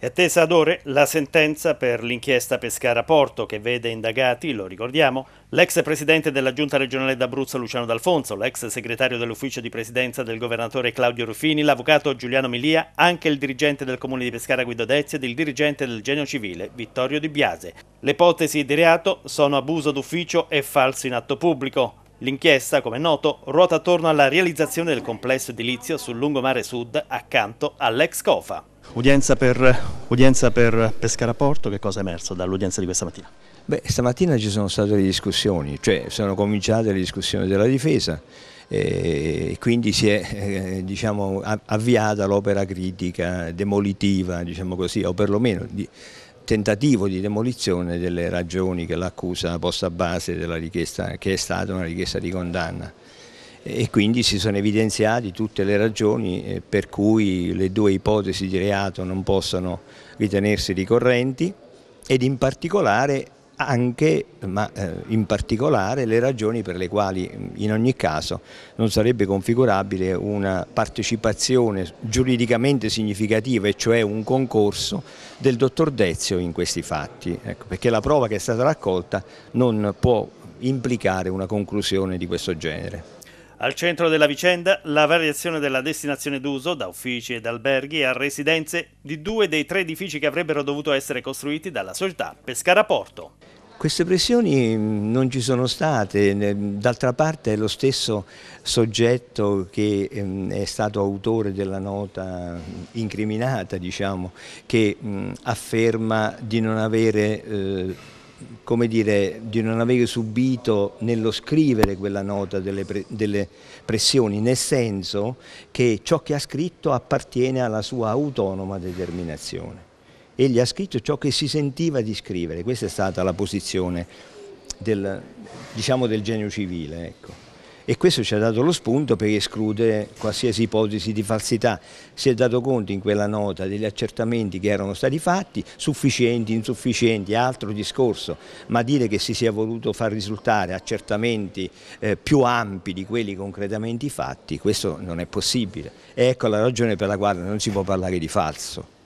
È attesa ad ore la sentenza per l'inchiesta Pescara Porto che vede indagati, lo ricordiamo, l'ex presidente della giunta regionale d'Abruzzo Luciano D'Alfonso, l'ex segretario dell'ufficio di presidenza del governatore Claudio Ruffini, l'avvocato Giuliano Milia, anche il dirigente del comune di Pescara Guido Dezzi ed il dirigente del genio civile Vittorio Di Biase. Le ipotesi di reato sono abuso d'ufficio e falso in atto pubblico. L'inchiesta, come è noto, ruota attorno alla realizzazione del complesso edilizio sul lungomare sud accanto all'ex Cofa. Udienza per, udienza per Pescara Porto, che cosa è emerso dall'udienza di questa mattina? Beh, stamattina ci sono state le discussioni, cioè sono cominciate le discussioni della difesa eh, e quindi si è eh, diciamo, avviata l'opera critica demolitiva, diciamo così, o perlomeno di, tentativo di demolizione delle ragioni che l'accusa posta a base della richiesta che è stata una richiesta di condanna e quindi si sono evidenziate tutte le ragioni eh, per cui le due ipotesi di reato non possono ritenersi ricorrenti ed in particolare anche, ma eh, in particolare, le ragioni per le quali mm, in ogni caso non sarebbe configurabile una partecipazione giuridicamente significativa, e cioè un concorso del dottor Dezio in questi fatti, ecco, perché la prova che è stata raccolta non può implicare una conclusione di questo genere. Al centro della vicenda la variazione della destinazione d'uso da uffici ed alberghi a residenze di due dei tre edifici che avrebbero dovuto essere costruiti dalla società Pescara Porto. Queste pressioni mm, non ci sono state, d'altra parte è lo stesso soggetto che mm, è stato autore della nota mm, incriminata, diciamo, che afferma di non avere eh, come dire, di non aver subito nello scrivere quella nota delle, pre, delle, pressioni, nel senso che ciò che ha scritto appartiene alla sua autonoma determinazione. Egli ha scritto ciò che si sentiva di scrivere, questa è stata la posizione del, diciamo, del genio civile. Ecco e questo ci ha dato lo spunto per escludere qualsiasi ipotesi di falsità. Si è dato conto in quella nota degli accertamenti che erano stati fatti, sufficienti, insufficienti, altro discorso, ma dire che si sia voluto far risultare accertamenti eh, più ampi di quelli concretamente fatti, questo non è possibile. E ecco la ragione per la quale non si può parlare di falso.